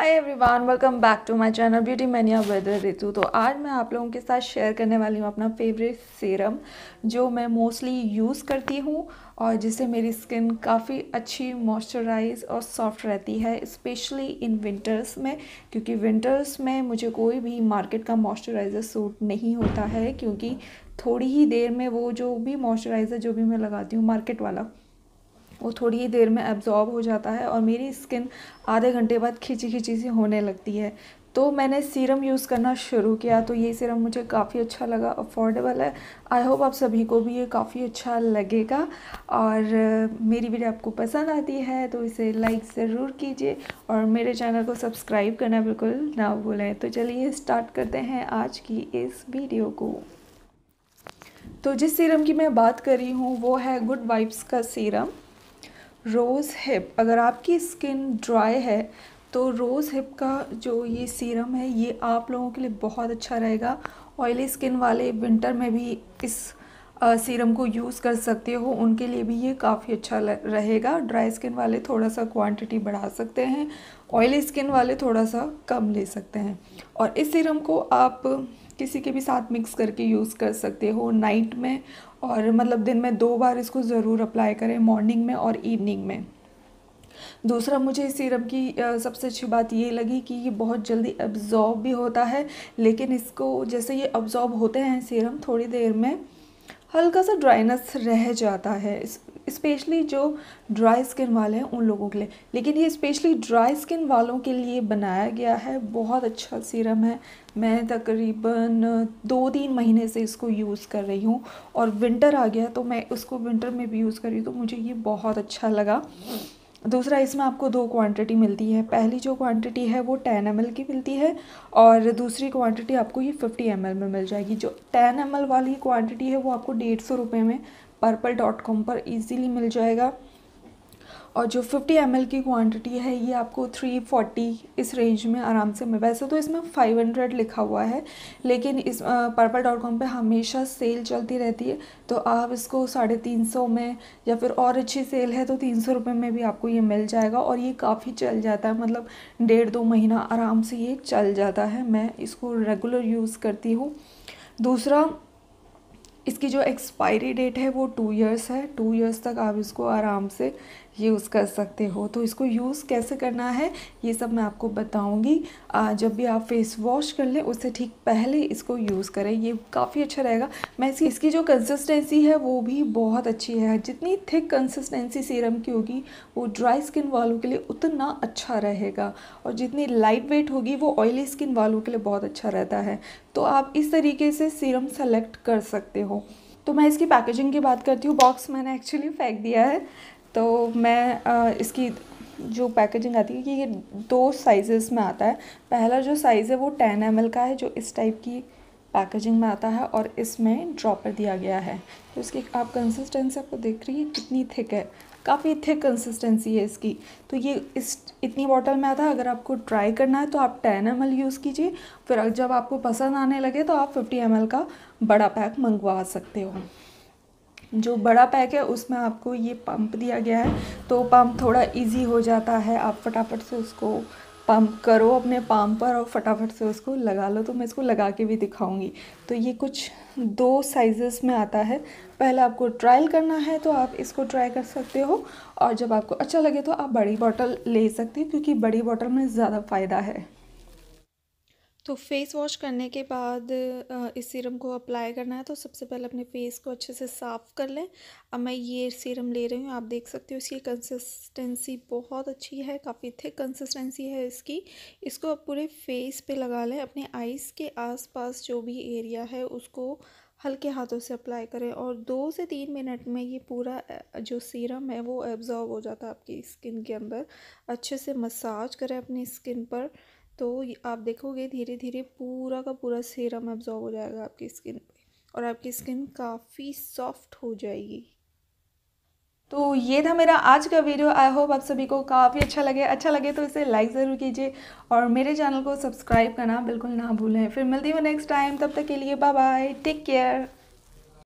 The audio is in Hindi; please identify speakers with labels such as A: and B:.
A: hi everyone welcome back to my channel beauty mania with Ritu तो आज मैं आप लोगों के साथ शेयर करने वाली हूँ अपना फेवरेट सीरम जो मैं मोस्टली यूज़ करती हूँ और जिससे मेरी स्किन काफ़ी अच्छी मॉइस्चराइज और सॉफ्ट रहती है स्पेशली इन विंटर्स में क्योंकि विंटर्स में मुझे कोई भी मार्केट का मॉइस्चराइज़र सूट नहीं होता है क्योंकि थोड़ी ही देर में वो जो भी मॉइस्चराइज़र जो भी मैं लगाती हूँ मार्केट वाला वो थोड़ी ही देर में एब्ज़ॉर्ब हो जाता है और मेरी स्किन आधे घंटे बाद खिंची खिंची सी होने लगती है तो मैंने सीरम यूज़ करना शुरू किया तो ये सीरम मुझे काफ़ी अच्छा लगा अफोर्डेबल है आई होप आप सभी को भी ये काफ़ी अच्छा लगेगा और मेरी वीडियो आपको पसंद आती है तो इसे लाइक ज़रूर कीजिए और मेरे चैनल को सब्सक्राइब करना बिल्कुल ना भूलें तो चलिए स्टार्ट करते हैं आज की इस वीडियो को तो जिस सीरम की मैं बात कर रही हूँ वो है गुड वाइब्स का सीरम रोज़ हिप अगर आपकी स्किन ड्राई है तो रोज़ हिप का जो ये सीरम है ये आप लोगों के लिए बहुत अच्छा रहेगा ऑयली स्किन वाले विंटर में भी इस सीरम को यूज़ कर सकते हो उनके लिए भी ये काफ़ी अच्छा रहेगा ड्राई स्किन वाले थोड़ा सा क्वांटिटी बढ़ा सकते हैं ऑयली स्किन वाले थोड़ा सा कम ले सकते हैं और इस सीरम को आप किसी के भी साथ मिक्स करके यूज़ कर सकते हो नाइट में और मतलब दिन में दो बार इसको ज़रूर अप्लाई करें मॉर्निंग में और इवनिंग में दूसरा मुझे इस सीरम की सबसे अच्छी बात ये लगी कि ये बहुत जल्दी अब्ज़ॉर्ब भी होता है लेकिन इसको जैसे ये अब्ज़ॉर्ब होते हैं सीरम थोड़ी देर में हल्का सा ड्राइनेस रह जाता है स्पेशली जो ड्राई स्किन वाले हैं उन लोगों के लिए लेकिन ये स्पेशली ड्राई स्किन वालों के लिए बनाया गया है बहुत अच्छा सीरम है मैं तकरीबन दो तीन महीने से इसको यूज़ कर रही हूँ और विंटर आ गया तो मैं उसको विंटर में भी यूज़ कर रही हूँ तो मुझे ये बहुत अच्छा लगा दूसरा इसमें आपको दो क्वांटिटी मिलती है पहली जो क्वांटिटी है वो टेन एम की मिलती है और दूसरी क्वांटिटी आपको ये फिफ्टी एम में मिल जाएगी जो टेन एम वाली क्वांटिटी है वो आपको डेढ़ सौ रुपये में पर्पल डॉट कॉम पर ईजीली मिल जाएगा और जो 50 एम की क्वांटिटी है ये आपको 340 इस रेंज में आराम से मिल वैसे तो इसमें 500 लिखा हुआ है लेकिन इस पर्पल डॉट कॉम पर हमेशा सेल चलती रहती है तो आप इसको साढ़े तीन सौ में या फिर और अच्छी सेल है तो तीन सौ रुपये में भी आपको ये मिल जाएगा और ये काफ़ी चल जाता है मतलब डेढ़ दो महीना आराम से ये चल जाता है मैं इसको रेगुलर यूज़ करती हूँ दूसरा इसकी जो एक्सपायरी डेट है वो टू इयर्स है टू इयर्स तक आप इसको आराम से यूज़ कर सकते हो तो इसको यूज़ कैसे करना है ये सब मैं आपको बताऊंगी जब भी आप फेस वॉश कर लें उससे ठीक पहले इसको यूज़ करें ये काफ़ी अच्छा रहेगा मैं इसकी इसकी जो कंसिस्टेंसी है वो भी बहुत अच्छी है जितनी थिक कंसिस्टेंसी सीरम की होगी वो ड्राई स्किन वालों के लिए उतना अच्छा रहेगा और जितनी लाइट वेट होगी वो ऑयली स्किन वालों के लिए बहुत अच्छा रहता है तो आप इस तरीके से सीरम सेलेक्ट कर सकते हो तो मैं इसकी पैकेजिंग की बात करती हूँ बॉक्स मैंने एक्चुअली फेंक दिया है तो मैं इसकी जो पैकेजिंग आती है कि ये दो साइज़ में आता है पहला जो साइज़ है वो टेन एम का है जो इस टाइप की पैकेजिंग में आता है और इसमें ड्रॉपर दिया गया है तो इसकी आप कंसिस्टेंसी आपको देख रही है कितनी थिक है काफ़ी थिक कंसिस्टेंसी है इसकी तो ये इस इतनी बॉटल में आता है अगर आपको ट्राई करना है तो आप टेन एम यूज़ कीजिए फिर जब आपको पसंद आने लगे तो आप फिफ्टी एम का बड़ा पैक मंगवा सकते हो जो बड़ा पैक है उसमें आपको ये पंप दिया गया है तो पंप थोड़ा इजी हो जाता है आप फटाफट से उसको पंप करो अपने पाम पर और फटाफट से उसको लगा लो तो मैं इसको लगा के भी दिखाऊंगी तो ये कुछ दो साइज़ में आता है पहले आपको ट्रायल करना है तो आप इसको ट्राई कर सकते हो और जब आपको अच्छा लगे तो आप बड़ी बॉटल ले सकते हो क्योंकि बड़ी बॉटल में ज़्यादा फ़ायदा है तो फेस वॉश करने के बाद इस सीरम को अप्लाई करना है तो सबसे पहले अपने फेस को अच्छे से साफ़ कर लें अब मैं ये सीरम ले रही हूँ आप देख सकते हो इसकी कंसिस्टेंसी बहुत अच्छी है काफ़ी थिक कंसिस्टेंसी है इसकी इसको आप पूरे फेस पे लगा लें अपने आईज़ के आसपास जो भी एरिया है उसको हल्के हाथों से अप्लाई करें और दो से तीन मिनट में ये पूरा जो सीरम है वो एब्ज़ॉर्ब हो जाता है आपकी स्किन के अंदर अच्छे से मसाज करें अपनी स्किन पर तो आप देखोगे धीरे धीरे पूरा का पूरा सीरम एब्जॉर्ब हो जाएगा आपकी स्किन पे और आपकी स्किन काफ़ी सॉफ्ट हो जाएगी तो ये था मेरा आज का वीडियो आई होप आप सभी को काफ़ी अच्छा लगे अच्छा लगे तो इसे लाइक ज़रूर कीजिए और मेरे चैनल को सब्सक्राइब करना बिल्कुल ना भूलें फिर मिलती हूँ नेक्स्ट टाइम तब तक के लिए बाय बाय टेक केयर